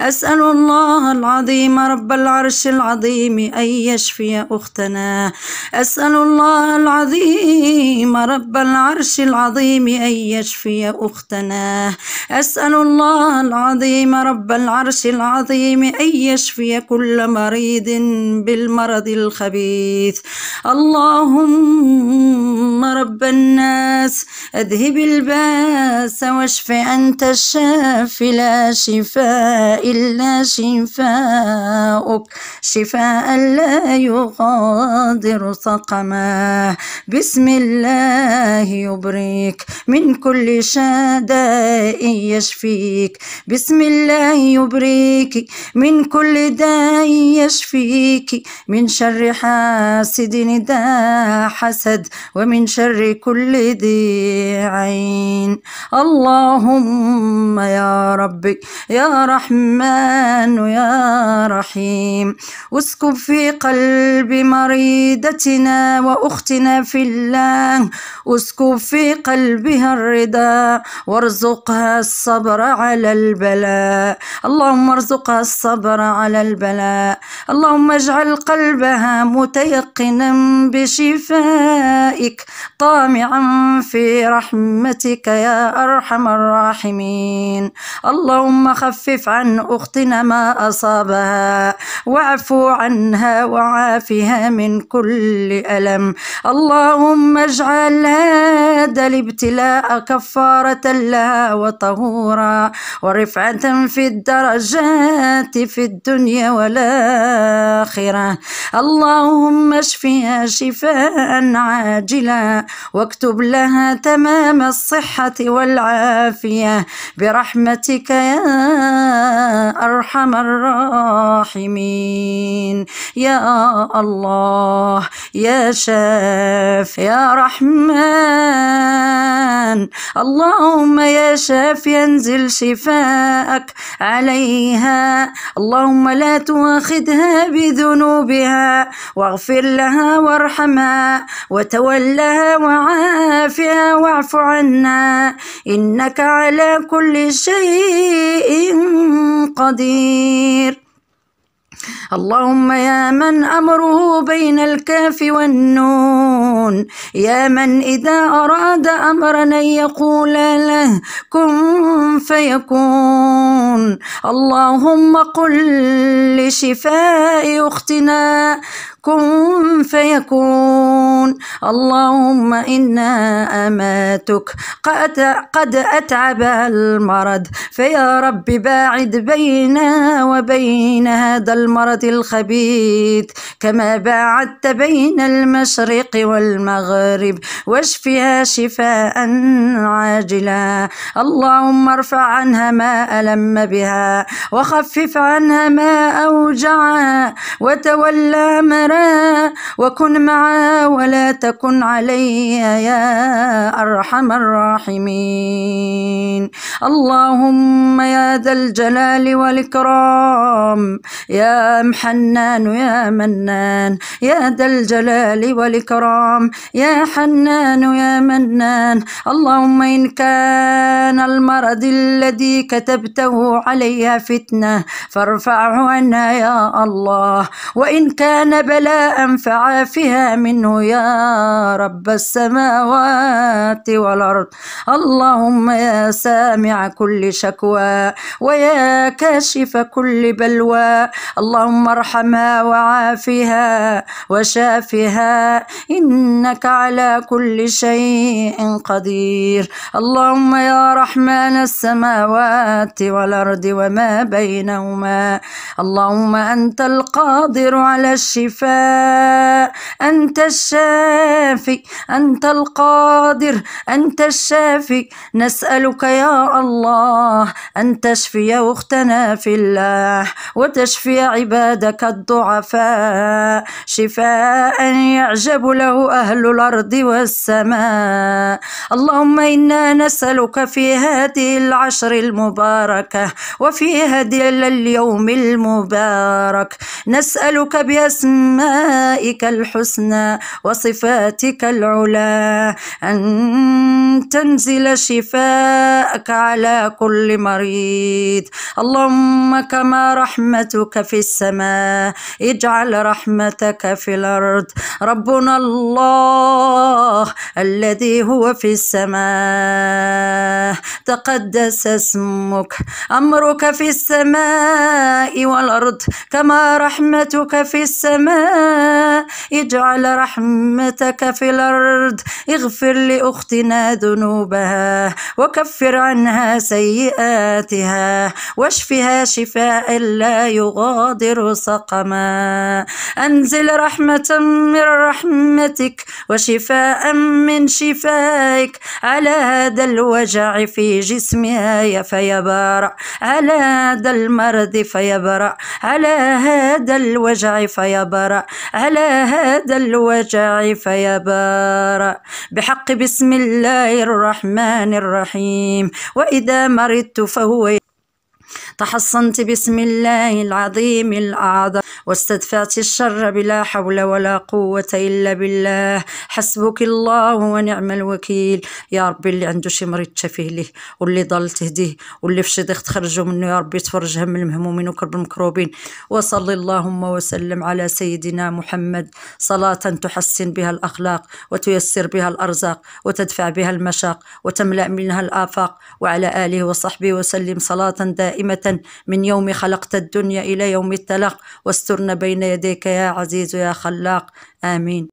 أسأل الله العظيم رب العرش العظيم أن يشفي أختنا أسأل الله العظيم رب العرش العظيم أن يشفي أختنا أسأل الله العظيم رب العرش العظيم أن يشفي كل مريض بالمرض الخبيث اللهم رب الناس أذهب الباس واشف أنت الشافي لا شفاء إلا شفاءك شفاء لا يغادر سقما بسم الله يبريك من كل شداء يشفيك بسم الله يبريك من كل داء يشفيك من شر حاسد ذا حسد ومن شر كل ذي عين اللهم يا ربي يا رحمن الرحمن يا رحيم اسكب في قلب مريدتنا وأختنا في الله اسكب في قلبها الرضا وارزقها الصبر على البلاء اللهم ارزقها الصبر على البلاء اللهم اجعل قلبها متيقنا بشفائك طامعا في رحمتك يا أرحم الراحمين اللهم خفف عن أختنا ما أصابها واعفو عنها وعافها من كل ألم اللهم اجعل هذا الابتلاء كفارة لها وطهورا ورفعة في الدرجات في الدنيا والآخرة اللهم اشفها شفاء عاجلا واكتب لها تمام الصحة والعافية برحمتك يا أرحم الراحمين يا الله يا شاف يا رحمن اللهم يا شاف ينزل شفاءك عليها اللهم لا تؤاخذها بذنوبها واغفر لها وارحمها وتولها وعافها واعف عنا إنك على كل شيء قدير اللهم يا من أمره بين الكاف والنون يا من إذا أراد أمرا أن يقول له كن فيكون اللهم قل لشفاء أختنا كن فيكون اللهم إنا أماتك قد أتعب المرض فيا رب باعد بينا وبين هذا المرض الخبيث كما باعدت بين المشرق والمغرب واشفها شفاء عاجلا اللهم ارفع عنها ما ألم بها وخفف عنها ما أوجعها وتولى ما خيرا وكن معا ولا تكن علي يا أرحم الراحمين اللهم يا ذا الجلال والإكرام يا محنان يا منان يا ذا الجلال والإكرام يا حنان يا منان اللهم إن كان المرض الذي كتبته علي فتنة فارفعه عنا يا الله وإن كان بل فلا أنفع فيها منه يا رب السماوات والأرض اللهم يا سامع كل شكوى ويا كاشف كل بلوى اللهم ارحمها وعافها وشافها إنك على كل شيء قدير اللهم يا رحمن السماوات والأرض وما بينهما اللهم أنت القادر على الشفاء Bye. أنت الشافي أنت القادر أنت الشافي نسألك يا الله أن تشفي أختنا في الله وتشفي عبادك الضعفاء شفاء يعجب له أهل الأرض والسماء اللهم إنا نسألك في هذه العشر المباركة وفي هذه اليوم المبارك نسألك بأسمائك الحسنى الحسنى وصفاتك العلا أن تنزل شفاءك على كل مريض اللهم كما رحمتك في السماء اجعل رحمتك في الأرض ربنا الله الذي هو في السماء تقدس اسمك أمرك في السماء والأرض كما رحمتك في السماء اجعل واجعل رحمتك في الأرض اغفر لأختنا ذنوبها وكفر عنها سيئاتها واشفها شفاء لا يغادر سقما أنزل رحمة من رحمتك وشفاء من شفائك على هذا الوجع في جسمها فيبرأ على هذا المرض فيبرأ على هذا الوجع فيبرأ على هذا الوجع فيبار بحق بسم الله الرحمن الرحيم وإذا مرضت فهو تحصنت بسم الله العظيم الأعظم واستدفعت الشر بلا حول ولا قوة إلا بالله حسبك الله ونعم الوكيل يا ربي اللي عنده شي مريض تشافيه ليه واللي ضل تهديه واللي في شي ضيق منه يا ربي تفرج هم المهمومين وكرب المكروبين وصلي اللهم وسلم على سيدنا محمد صلاة تحسن بها الأخلاق وتيسر بها الأرزاق وتدفع بها المشاق وتملأ منها الآفاق وعلى آله وصحبه وسلم صلاة دائمة من يوم خلقت الدنيا إلى يوم التلاق واسترنا بين يديك يا عزيز يا خلاق آمين